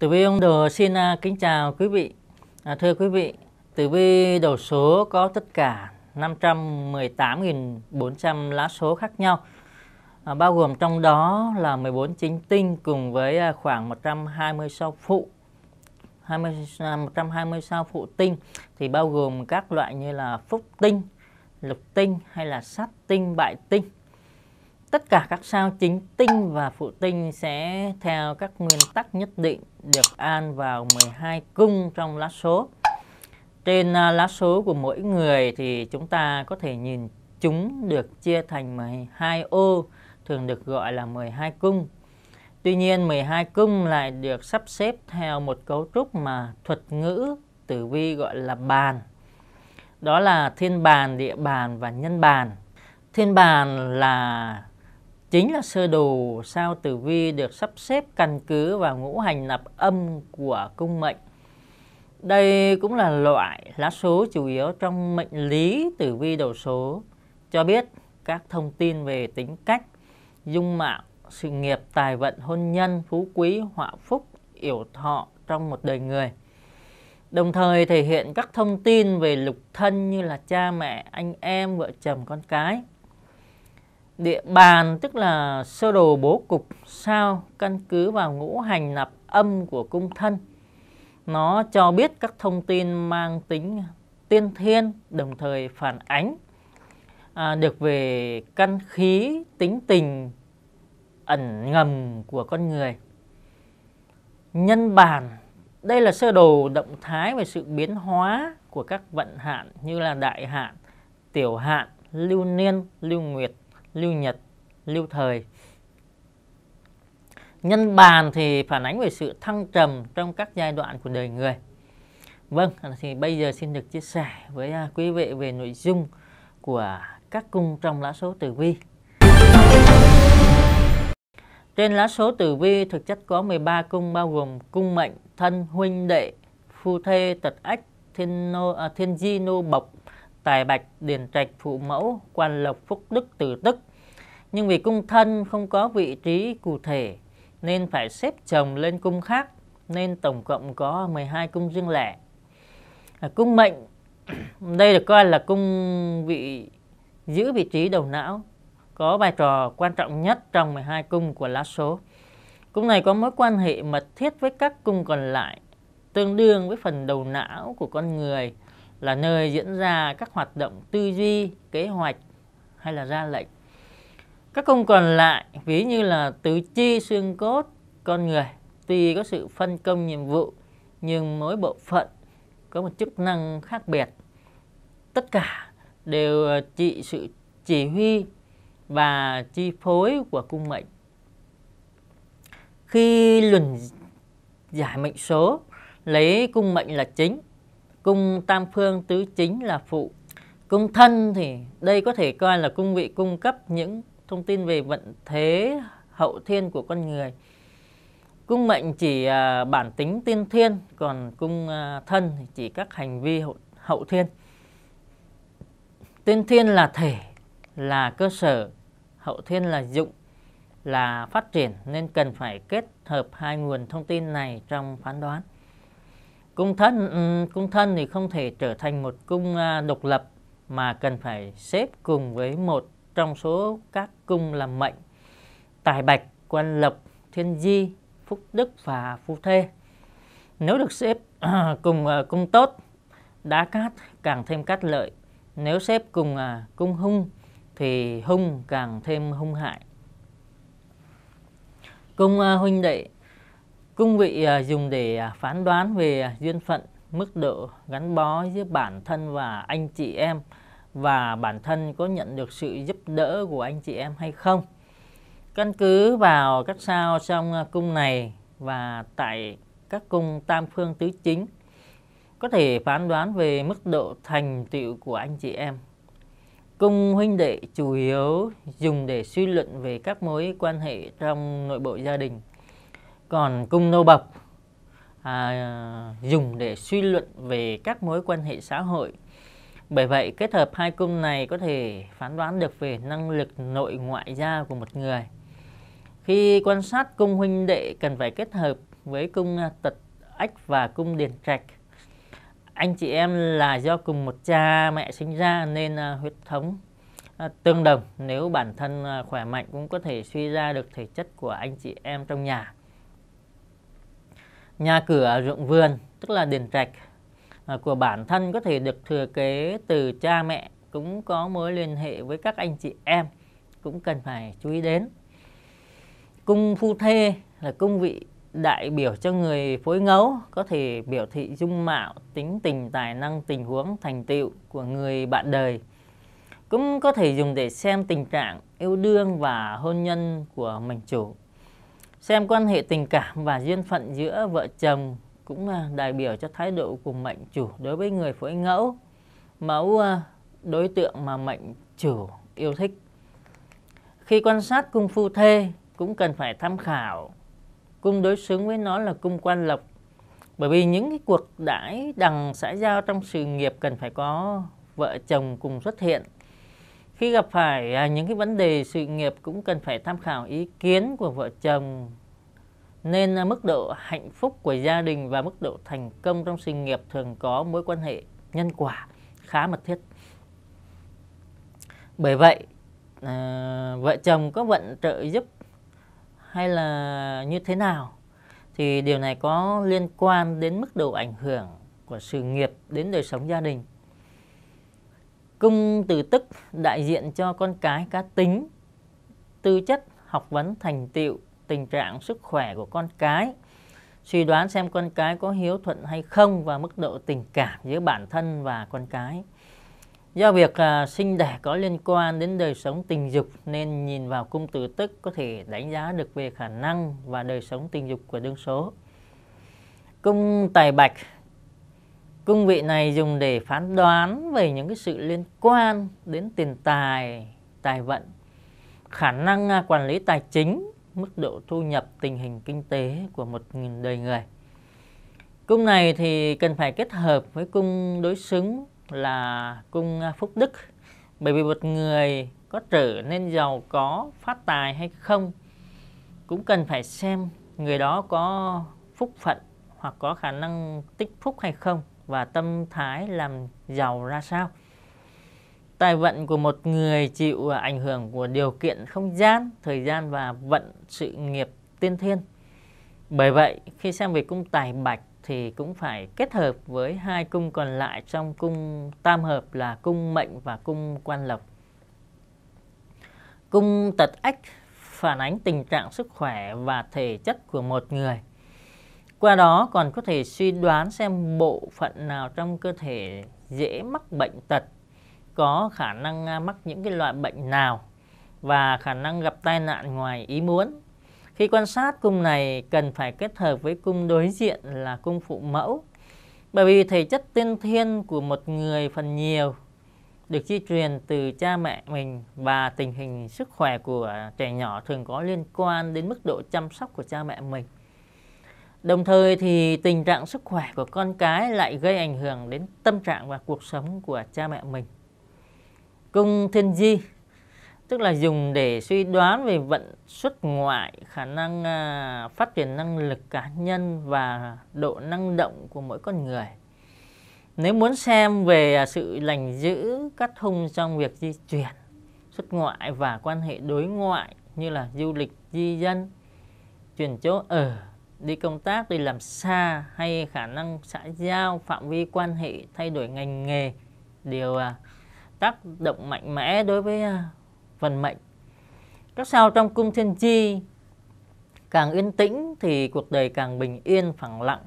Tử Vi ông Đồ xin à, kính chào quý vị. À, thưa quý vị, Tử Vi đầu số có tất cả 518.400 lá số khác nhau, à, bao gồm trong đó là 14 chính tinh cùng với à, khoảng 120 sao phụ. 20, 120 à, sao phụ tinh thì bao gồm các loại như là phúc tinh, lục tinh hay là sát tinh, bại tinh tất cả các sao chính tinh và phụ tinh sẽ theo các nguyên tắc nhất định được an vào 12 cung trong lá số. Trên à, lá số của mỗi người thì chúng ta có thể nhìn chúng được chia thành 12 ô, thường được gọi là 12 cung. Tuy nhiên 12 cung lại được sắp xếp theo một cấu trúc mà thuật ngữ tử vi gọi là bàn. Đó là thiên bàn, địa bàn và nhân bàn. Thiên bàn là chính là sơ đồ sao tử vi được sắp xếp căn cứ vào ngũ hành nạp âm của cung mệnh. Đây cũng là loại lá số chủ yếu trong mệnh lý tử vi đầu số, cho biết các thông tin về tính cách, dung mạo, sự nghiệp, tài vận, hôn nhân, phú quý, họa phúc, yểu thọ trong một đời người. Đồng thời thể hiện các thông tin về lục thân như là cha mẹ, anh em, vợ chồng, con cái – Địa bàn tức là sơ đồ bố cục sao căn cứ vào ngũ hành nạp âm của cung thân. Nó cho biết các thông tin mang tính tiên thiên đồng thời phản ánh à, được về căn khí tính tình ẩn ngầm của con người. Nhân bản đây là sơ đồ động thái về sự biến hóa của các vận hạn như là đại hạn, tiểu hạn, lưu niên, lưu nguyệt, lưu nhật, lưu thời. Nhân bàn thì phản ánh về sự thăng trầm trong các giai đoạn của đời người. Vâng, thì bây giờ xin được chia sẻ với à, quý vị về nội dung của các cung trong lá số tử vi. Trên lá số tử vi thực chất có 13 cung bao gồm cung mệnh, thân, huynh đệ, phu thê, tật ách, thiên, nô, à, thiên di, nô bộc, Tài Bạch, Điền Trạch, Phụ Mẫu, Quan Lộc, Phúc Đức, Tử Tức. Nhưng vì cung thân không có vị trí cụ thể nên phải xếp chồng lên cung khác nên tổng cộng có 12 cung riêng lẻ. À, cung mệnh đây được coi là cung vị giữ vị trí đầu não có vai trò quan trọng nhất trong 12 cung của lá số. Cung này có mối quan hệ mật thiết với các cung còn lại, tương đương với phần đầu não của con người là nơi diễn ra các hoạt động tư duy, kế hoạch hay là ra lệnh. Các cung còn lại ví như là tứ chi, xương cốt, con người tuy có sự phân công nhiệm vụ nhưng mỗi bộ phận có một chức năng khác biệt. Tất cả đều ờ, trị sự chỉ huy và chi phối của cung mệnh. Khi luận giải mệnh số lấy cung mệnh là chính cung tam phương tứ chính là phụ cung thân thì đây có thể coi là cung vị cung cấp những thông tin về vận thế hậu thiên của con người cung mệnh chỉ à, bản tính tiên thiên còn cung à, thân thì chỉ các hành vi hậu, hậu thiên tiên thiên là thể là cơ sở hậu thiên là dụng là phát triển nên cần phải kết hợp hai nguồn thông tin này trong phán đoán Cung thân ừ, cung thân thì không thể trở thành một cung à, độc lập mà cần phải xếp cùng với một trong số các cung là mệnh tài bạch, quan lộc thiên di, phúc đức và phu thê. Nếu được xếp cùng à, cung tốt, đá cát càng thêm cát lợi. Nếu xếp cùng à, cung hung thì hung càng thêm hung hại. Cung huynh đệ Cung vị à, dùng để à, phán đoán về à, duyên phận, mức độ gắn bó giữa bản thân và anh chị em và bản thân có nhận được sự giúp đỡ của anh chị em hay không. Căn cứ vào các sao trong cung này và tại các cung tam phương tứ chính có thể phán đoán về mức độ thành tựu của anh chị em. Cung huynh đệ chủ yếu dùng để suy luận về các mối quan hệ trong nội bộ gia đình còn cung nô bộc à, dùng để suy luận về các mối quan hệ xã hội bởi vậy kết hợp hai cung này có thể phán đoán được về năng lực nội ngoại giao của một người khi quan sát cung huynh đệ cần phải kết hợp với cung tật ách và cung điền trạch anh chị em là do cùng một cha mẹ sinh ra nên à, huyết thống à, tương đồng nếu bản thân à, khỏe mạnh cũng có thể suy ra được thể chất của anh chị em trong nhà nhà cửa ruộng vườn tức là đền trạch à, của bản thân có thể được thừa kế từ cha mẹ cũng có mối liên hệ với các anh chị em cũng cần phải chú ý đến cung phu thê là cung vị đại biểu cho người phối ngẫu có thể biểu thị dung mạo tính tình tài năng tình huống thành tựu của người bạn đời cũng có thể dùng để xem tình trạng yêu đương và hôn nhân của mình chủ Xem quan hệ tình cảm và duyên phận giữa vợ chồng cũng đại biểu cho thái độ của mệnh chủ đối với người phối ngẫu, mẫu ờ, đối tượng mà mệnh chủ yêu thích. Khi quan sát cung phu thê cũng cần phải tham khảo cung đối xứng với nó là cung quan lộc. Bởi vì những cái cuộc đãi đằng xã giao trong sự nghiệp cần phải có vợ chồng cùng xuất hiện khi gặp phải à, những cái vấn đề sự nghiệp cũng cần phải tham khảo ý kiến của vợ chồng nên à, mức độ hạnh phúc của gia đình và mức độ thành công trong sự nghiệp thường có mối quan hệ nhân quả khá mật thiết bởi vậy à, vợ chồng có vận trợ giúp hay là như thế nào thì điều này có liên quan đến mức độ ảnh hưởng của sự nghiệp đến đời sống gia đình Cung từ tức đại diện cho con cái cá tính, tư chất, học vấn, thành tựu, tình trạng sức khỏe của con cái. Suy đoán xem con cái có hiếu thuận hay không và mức độ tình cảm giữa bản thân và con cái. Do việc à, sinh đẻ có liên quan đến đời sống tình dục nên nhìn vào cung tử tức có thể đánh giá được về khả năng và đời sống tình dục của đương số. Cung tài bạch Cung vị này dùng để phán đoán về những cái sự liên quan đến tiền tài, tài vận, khả năng à, quản lý tài chính, mức độ thu nhập, tình hình kinh tế của một đời người. Cung này thì cần phải kết hợp với cung đối xứng là cung à, phúc đức. Bởi vì một người có trở nên giàu có, phát tài hay không cũng cần phải xem người đó có phúc phận hoặc có khả năng tích phúc hay không và tâm thái làm giàu ra sao tài vận của một người chịu ảnh hưởng của điều kiện không gian thời gian và vận sự nghiệp tiên thiên bởi vậy khi xem về cung tài bạch thì cũng phải kết hợp với hai cung còn lại trong cung tam hợp là cung mệnh và cung quan lộc cung tật ách phản ánh tình trạng sức khỏe và thể chất của một người qua đó còn có thể suy đoán xem bộ phận nào trong cơ thể dễ mắc bệnh tật, có khả năng à, mắc những cái loại bệnh nào và khả năng gặp tai nạn ngoài ý muốn. Khi quan sát cung này cần phải kết hợp với cung đối diện là cung phụ mẫu. Bởi vì thể chất tiên thiên của một người phần nhiều được di truyền từ cha mẹ mình và tình hình sức khỏe của trẻ nhỏ thường có liên quan đến mức độ chăm sóc của cha mẹ mình. Đồng thời thì tình trạng sức khỏe của con cái lại gây ảnh hưởng đến tâm trạng và cuộc sống của cha mẹ mình. Cung thiên di tức là dùng để suy đoán về vận xuất ngoại, khả năng à, phát triển năng lực cá nhân và độ năng động của mỗi con người. Nếu muốn xem về à, sự lành giữ cắt hung trong việc di chuyển, xuất ngoại và quan hệ đối ngoại như là du lịch di dân, chuyển chỗ ở đi công tác, đi làm xa hay khả năng xã giao, phạm vi quan hệ, thay đổi ngành nghề đều à, tác động mạnh mẽ đối với à, vận mệnh. Các sao trong cung thiên chi càng yên tĩnh thì cuộc đời càng bình yên, phẳng lặng.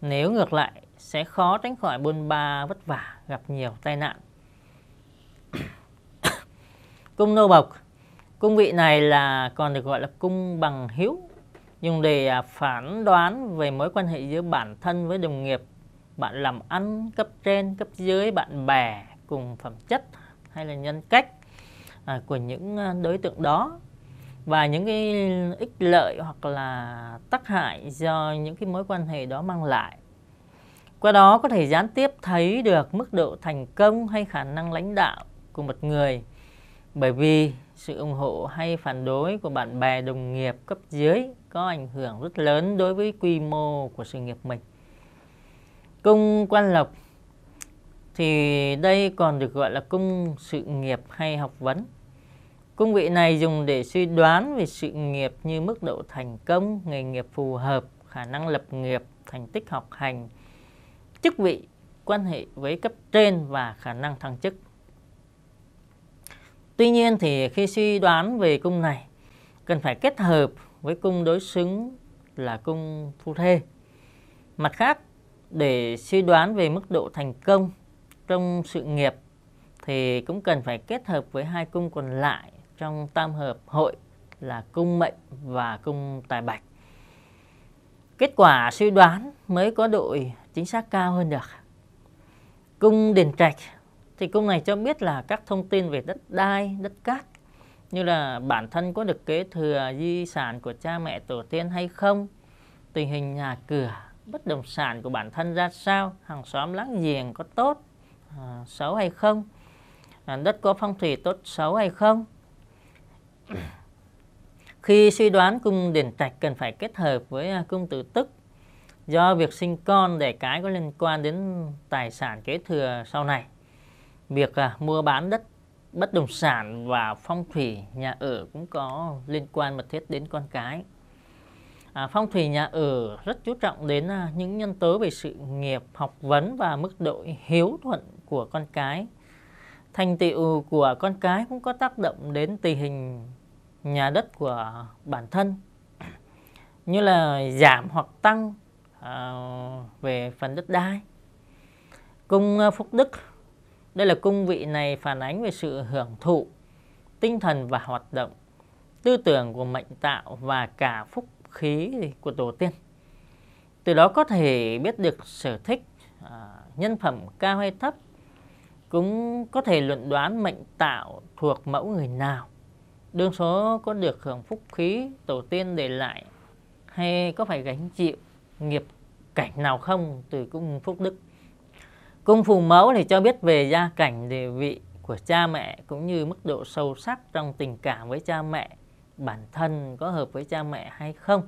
Nếu ngược lại sẽ khó tránh khỏi buôn ba vất vả, gặp nhiều tai nạn. cung nô bộc Cung vị này là còn được gọi là cung bằng hiếu dùng để à, phản đoán về mối quan hệ giữa bản thân với đồng nghiệp, bạn làm ăn, cấp trên, cấp dưới, bạn bè cùng phẩm chất hay là nhân cách à, của những à, đối tượng đó và những cái ích lợi hoặc là tác hại do những cái mối quan hệ đó mang lại. Qua đó có thể gián tiếp thấy được mức độ thành công hay khả năng lãnh đạo của một người bởi vì sự ủng hộ hay phản đối của bạn bè đồng nghiệp cấp dưới có ảnh hưởng rất lớn đối với quy mô của sự nghiệp mình. Cung quan lộc thì đây còn được gọi là cung sự nghiệp hay học vấn. Cung vị này dùng để suy đoán về sự nghiệp như mức độ thành công, nghề nghiệp phù hợp, khả năng lập nghiệp, thành tích học hành, chức vị, quan hệ với cấp trên và khả năng thăng chức. Tuy nhiên thì khi suy đoán về cung này cần phải kết hợp với cung đối xứng là cung phu thê. Mặt khác để suy đoán về mức độ thành công trong sự nghiệp thì cũng cần phải kết hợp với hai cung còn lại trong tam hợp hội là cung mệnh và cung tài bạch. Kết quả suy đoán mới có độ chính xác cao hơn được. Cung đền trạch thì cô này cho biết là các thông tin về đất đai, đất cát như là bản thân có được kế thừa di sản của cha mẹ tổ tiên hay không, tình hình nhà cửa, bất động sản của bản thân ra sao, hàng xóm láng giềng có tốt, à, xấu hay không, à, đất có phong thủy tốt xấu hay không. Khi suy đoán cung điển trạch cần phải kết hợp với à, cung tử tức do việc sinh con đẻ cái có liên quan đến tài sản kế thừa sau này việc à, mua bán đất bất động sản và phong thủy nhà ở cũng có liên quan mật thiết đến con cái. À, phong thủy nhà ở rất chú trọng đến à, những nhân tố về sự nghiệp, học vấn và mức độ hiếu thuận của con cái. Thành tựu của con cái cũng có tác động đến tình hình nhà đất của bản thân như là giảm hoặc tăng à, về phần đất đai. Cung à, Phúc Đức đây là cung vị này phản ánh về sự hưởng thụ, tinh thần và hoạt động, tư tưởng của mệnh tạo và cả phúc khí của tổ tiên. Từ đó có thể biết được sở thích, à, nhân phẩm cao hay thấp, cũng có thể luận đoán mệnh tạo thuộc mẫu người nào. Đương số có được hưởng phúc khí tổ tiên để lại hay có phải gánh chịu nghiệp cảnh nào không từ cung phúc đức. Cung phù mẫu thì cho biết về gia cảnh địa vị của cha mẹ cũng như mức độ sâu sắc trong tình cảm với cha mẹ, bản thân có hợp với cha mẹ hay không,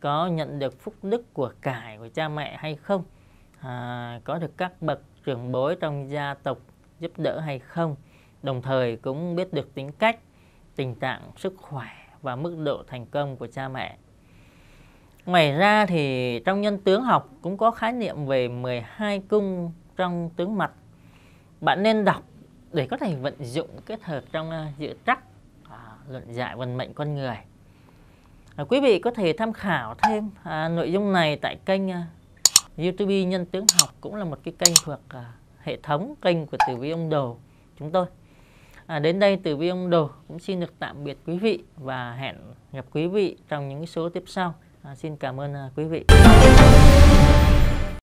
có nhận được phúc đức của cải của cha mẹ hay không, à, có được các bậc trưởng bối trong gia tộc giúp đỡ hay không, đồng thời cũng biết được tính cách, tình trạng, sức khỏe và mức độ thành công của cha mẹ. Ngoài ra thì trong nhân tướng học cũng có khái niệm về 12 cung trong tướng mặt bạn nên đọc để có thể vận dụng kết hợp trong ờ, dự trắc à, luận giải vận mệnh con người à, quý vị có thể tham khảo thêm à, nội dung này tại kênh à, YouTube Nhân Tướng Học cũng là một cái kênh thuộc à, hệ thống kênh của Tử Vi ông Đồ chúng tôi. À, đến đây Tử Vi ông Đồ cũng xin được tạm biệt quý vị và hẹn gặp quý vị trong những số tiếp sau. À, xin cảm ơn à, quý vị.